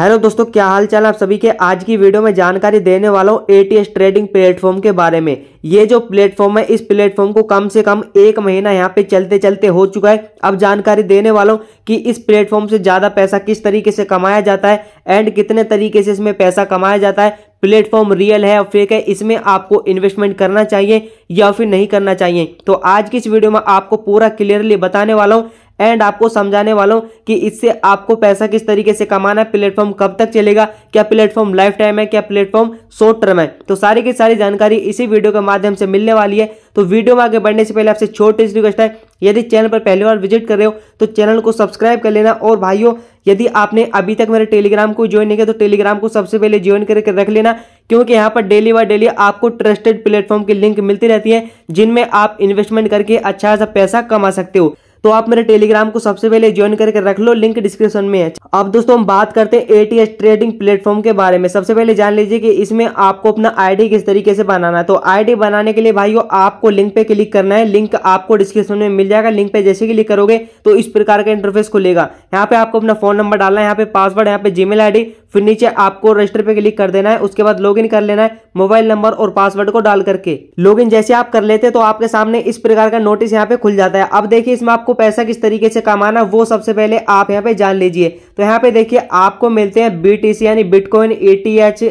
hello दोस्तों क्या हाल चाल आप सभी के आज की वीडियो में जानकारी देने वाला हूँ एटीएस ट्रेडिंग प्लेटफॉर्म के बारे में ये जो प्लेटफॉर्म है इस प्लेटफॉर्म को कम से कम एक महीना यहाँ पे चलते चलते हो चुका है अब जानकारी देने वाला हूँ कि इस प्लेटफॉर्म से ज़्यादा पैसा किस तरीके से कमाया जाता है एंड कितने तरीके से इसमें पैसा कमाया जाता है प्लेटफॉर्म रियल है और फेक है इसमें आपको इन्वेस्टमेंट करना चाहिए या फिर नहीं करना चाहिए तो आज की इस वीडियो में आपको पूरा क्लियरली बताने वाला हूँ एंड आपको समझाने वाला हूँ कि इससे आपको पैसा किस तरीके से कमाना है प्लेटफॉर्म कब तक चलेगा क्या प्लेटफॉर्म लाइफ टाइम है क्या प्लेटफॉर्म शॉर्ट टर्म है तो सारी की सारी जानकारी इसी वीडियो के माध्यम से मिलने वाली है तो वीडियो में आगे बढ़ने से पहले आपसे छोटी सी रिक्वेस्ट है यदि चैनल पर पहली बार विजिट कर रहे हो तो चैनल को सब्सक्राइब कर लेना और भाइयों यदि आपने अभी तक मेरे टेलीग्राम को ज्वाइन नहीं किया तो टेलीग्राम को सबसे पहले ज्वाइन करके रख लेना क्योंकि यहाँ पर डेली बाय डेली आपको ट्रस्टेड प्लेटफॉर्म की लिंक मिलती रहती है जिनमें आप इन्वेस्टमेंट करके अच्छा खासा पैसा कमा सकते हो तो आप मेरे टेलीग्राम को सबसे पहले ज्वाइन करके रख लो लिंक डिस्क्रिप्शन में है अब दोस्तों हम बात करते हैं एटीएस ट्रेडिंग प्लेटफॉर्म के बारे में सबसे पहले जान लीजिए कि इसमें आपको अपना आईडी किस तरीके से बनाना है तो आईडी बनाने के लिए भाइयों आपको लिंक पे क्लिक करना है लिंक आपको डिस्क्रिप्शन में मिल जाएगा लिंक पे जैसे क्लिक करोगे तो इस प्रकार का इंटरफेस खुलेगा यहाँ पे आपको अपना फोन नंबर डालना है यहाँ पे पासवर्ड यहाँ पे जीमेल आईडी फिर नीचे आपको रजिस्टर पे क्लिक कर देना है उसके बाद लॉगिन कर लेना है मोबाइल नंबर और पासवर्ड को डाल करके लॉगिन जैसे आप कर लेते हैं तो आपके सामने इस प्रकार का नोटिस यहाँ पे खुल जाता है अब देखिए इसमें आपको पैसा किस तरीके से कमाना वो सबसे पहले आप यहाँ पे जान लीजिए तो यहाँ पे देखिए आपको मिलते हैं बीटीसी यानी बिटकॉइन ए टी एच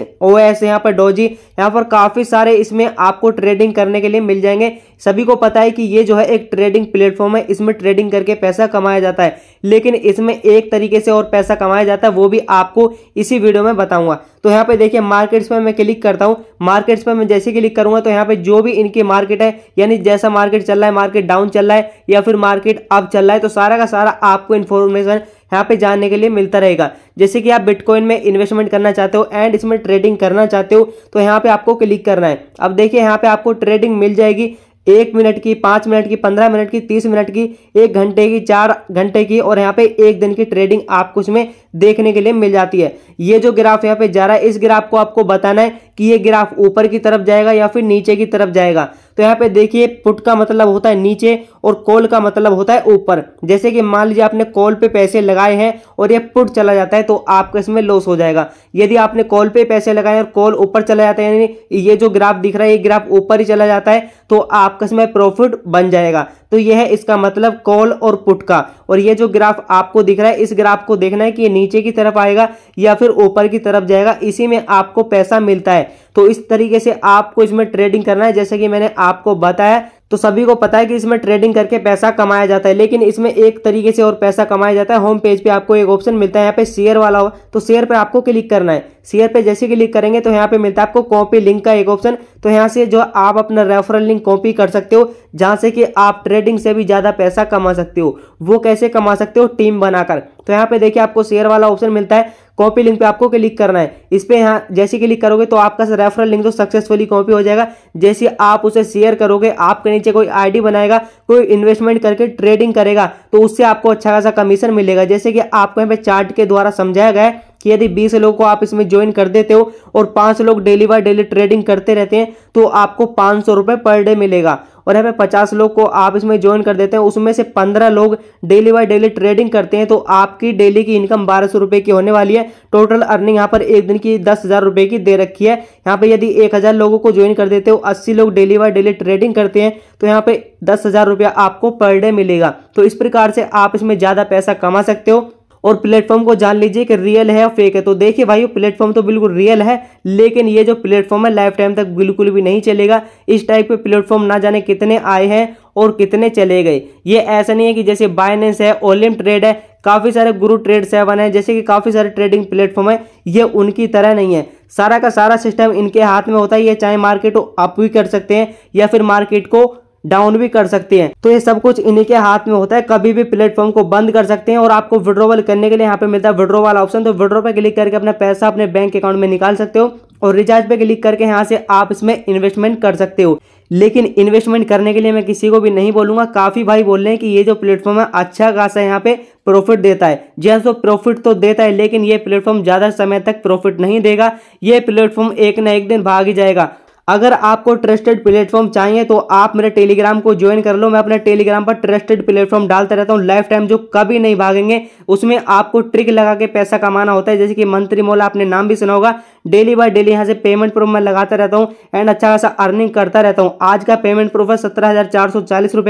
यहाँ पर डोजी यहाँ पर काफी सारे इसमें आपको ट्रेडिंग करने के लिए मिल जाएंगे सभी को पता है कि ये जो है एक ट्रेडिंग प्लेटफॉर्म है इसमें ट्रेडिंग करके पैसा कमाया जाता है लेकिन इसमें एक तरीके से और पैसा कमाया जाता है वो भी आपको इसी वीडियो में बताऊंगा तो यहाँ पे देखिए मार्केट्स में मैं क्लिक करता हूँ मार्केट्स में मैं जैसे क्लिक करूंगा तो यहाँ पे जो भी इनकी मार्केट है यानी जैसा मार्केट चल रहा है मार्केट डाउन चल रहा है या फिर मार्केट अप चल रहा है तो सारा का सारा आपको इन्फॉर्मेशन यहाँ पे जानने के लिए मिलता रहेगा जैसे कि आप बिटकॉइन में इन्वेस्टमेंट करना चाहते हो एंड इसमें ट्रेडिंग करना चाहते हो तो यहाँ पे आपको क्लिक करना है अब देखिए यहाँ पे आपको ट्रेडिंग मिल जाएगी एक मिनट की पांच मिनट की पंद्रह मिनट की तीस मिनट की एक घंटे की चार घंटे की और यहाँ पे एक दिन की ट्रेडिंग आपको इसमें देखने के लिए मिल जाती है ये जो ग्राफ यहाँ पे जा रहा है इस ग्राफ को आपको बताना है कि ये ग्राफ ऊपर की तरफ जाएगा या फिर नीचे की तरफ जाएगा तो यहाँ पे देखिए पुट का मतलब होता है नीचे और कॉल का मतलब होता है ऊपर जैसे कि मान लीजिए आपने कॉल पे पैसे लगाए हैं और ये पुट चला जाता है तो आपका इसमें लॉस हो जाएगा यदि आपने कॉल पे पैसे लगाए और कॉल ऊपर चला जाता है यानी ये जो ग्राफ दिख रहा है ये ग्राफ ऊपर ही चला जाता है तो आपका इसमें प्रॉफिट बन जाएगा तो यह है इसका मतलब कॉल और पुट का और ये जो ग्राफ आपको दिख रहा है इस ग्राफ को देखना है कि ये नीचे की तरफ आएगा या फिर ऊपर की तरफ जाएगा इसी में आपको पैसा मिलता है तो इस तरीके से आपको इसमें ट्रेडिंग करना है जैसे कि मैंने आपको बताया तो सभी को पता है कि इसमें ट्रेडिंग करके पैसा कमाया जाता है लेकिन इसमें एक तरीके से और पैसा कमाया जाता है होम पेज पे आपको एक ऑप्शन मिलता है यहाँ पे शेयर वाला हो तो शेयर पे आपको क्लिक करना है शेयर पे जैसे क्लिक करेंगे तो यहाँ पे मिलता है आपको कॉपी लिंक का एक ऑप्शन तो यहाँ से जो आप अपना रेफरल लिंक कॉपी कर सकते हो जहाँ से कि आप ट्रेडिंग से भी ज़्यादा पैसा कमा सकते हो वो कैसे कमा सकते हो टीम बनाकर तो यहाँ पे देखिए आपको शेयर वाला ऑप्शन मिलता है कॉपी लिंक पे आपको क्लिक करना है इस पर यहाँ जैसे क्लिक करोगे तो आपका रेफरल लिंक तो सक्सेसफुली कॉपी हो जाएगा जैसे आप उसे शेयर करोगे आपके नीचे कोई आईडी बनाएगा कोई इन्वेस्टमेंट करके ट्रेडिंग करेगा तो उससे आपको अच्छा खासा कमीशन मिलेगा जैसे कि आपको यहाँ पे चार्ट के द्वारा समझाया गया है कि यदि बीस लोग को आप इसमें ज्वाइन कर देते हो और पांच लोग डेली बाय डेली ट्रेडिंग करते रहते हैं तो आपको पाँच सौ रुपये पर डे मिलेगा और यहाँ पे पचास लोग को आप इसमें ज्वाइन कर देते हैं उसमें से पंद्रह लोग डेली बाय डेली ट्रेडिंग करते हैं तो आपकी डेली की इनकम बारह सौ रुपये की होने वाली है टोटल अर्निंग यहाँ पर एक दिन की दस हज़ार रुपये की दे रखी है यहाँ पे यदि एक हज़ार लोगों को ज्वाइन कर देते हो अस्सी लोग डेली बाय डेली ट्रेडिंग करते हैं तो यहाँ पे दस हज़ार रुपया आपको पर डे मिलेगा तो इस प्रकार से आप इसमें ज़्यादा पैसा कमा सकते हो और प्लेटफॉर्म को जान लीजिए कि रियल है और फेक है तो देखिए भाई प्लेटफॉर्म तो बिल्कुल रियल है लेकिन ये जो प्लेटफॉर्म है लाइफ टाइम तक बिल्कुल भी नहीं चलेगा इस टाइप के प्लेटफॉर्म ना जाने कितने आए हैं और कितने चले गए ये ऐसा नहीं है कि जैसे बाइनेंस है ओलिम ट्रेड है काफ़ी सारे गुरु ट्रेड सेवन है जैसे कि काफ़ी सारे ट्रेडिंग प्लेटफॉर्म है ये उनकी तरह नहीं है सारा का सारा सिस्टम इनके हाथ में होता है ये चाहे मार्केट को अप भी कर सकते हैं या फिर मार्केट को डाउन भी कर सकते हैं तो ये सब कुछ इन्हीं के हाथ में होता है कभी भी प्लेटफॉर्म को बंद कर सकते हैं और आपको विड्रोवल करने के लिए यहाँ पे मिलता है विड्रो वाला ऑप्शन तो विड्रो पे क्लिक करके अपना पैसा अपने बैंक अकाउंट में निकाल सकते हो और रिचार्ज पे क्लिक करके यहाँ से आप इसमें इन्वेस्टमेंट कर सकते हो लेकिन इन्वेस्टमेंट करने के लिए मैं किसी को भी नहीं बोलूंगा काफी भाई बोल रहे हैं कि ये जो प्लेटफॉर्म है अच्छा खासा यहाँ पे प्रॉफिट देता है जी हाँ तो प्रॉफिट तो देता है लेकिन ये प्लेटफॉर्म ज़्यादा समय तक प्रॉफिट नहीं देगा ये प्लेटफॉर्म एक ना एक दिन भाग ही जाएगा अगर आपको ट्रस्टेड प्लेटफॉर्म चाहिए तो आप मेरे टेलीग्राम को ज्वाइन कर लो मैं अपने टेलीग्राम पर ट्रस्टेड प्लेटफॉर्म डालता रहता हूँ लाइफ टाइम जो कभी नहीं भागेंगे उसमें आपको ट्रिक लगा के पैसा कमाना होता है जैसे कि मंत्री मोला आपने नाम भी सुना होगा डेली बाय डेली यहाँ से पेमेंट प्रूफ मैं लगाता रहता हूँ एंड अच्छा खासा अर्निंग करता रहता हूँ आज का पेमेंट प्रूफ है सत्रह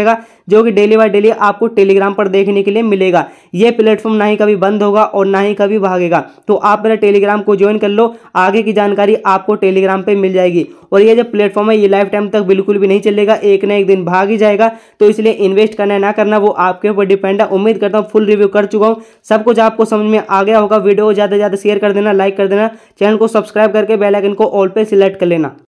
का जो कि डेली बाय डेली आपको टेलीग्राम पर देखने के लिए मिलेगा ये प्लेटफॉर्म ना ही कभी बंद होगा और ना ही कभी भागेगा तो आप मेरा टेलीग्राम को ज्वाइन कर लो आगे की जानकारी आपको टेलीग्राम पर मिल जाएगी और ये जो प्लेटफॉर्म है ये लाइफ टाइम तक बिल्कुल भी नहीं चलेगा एक ना एक दिन भाग ही जाएगा तो इसलिए इन्वेस्ट करना ना करना वो आपके ऊपर डिपेंड है उम्मीद करता हूँ फुल रिव्यू कर चुका हूँ सब कुछ आपको समझ में आ गया होगा वीडियो ज़्यादा से ज़्यादा शेयर कर देना लाइक कर देना चैनल को सब्सक्राइब करके बेल आइकन को ऑल पे सिलेक्ट कर लेना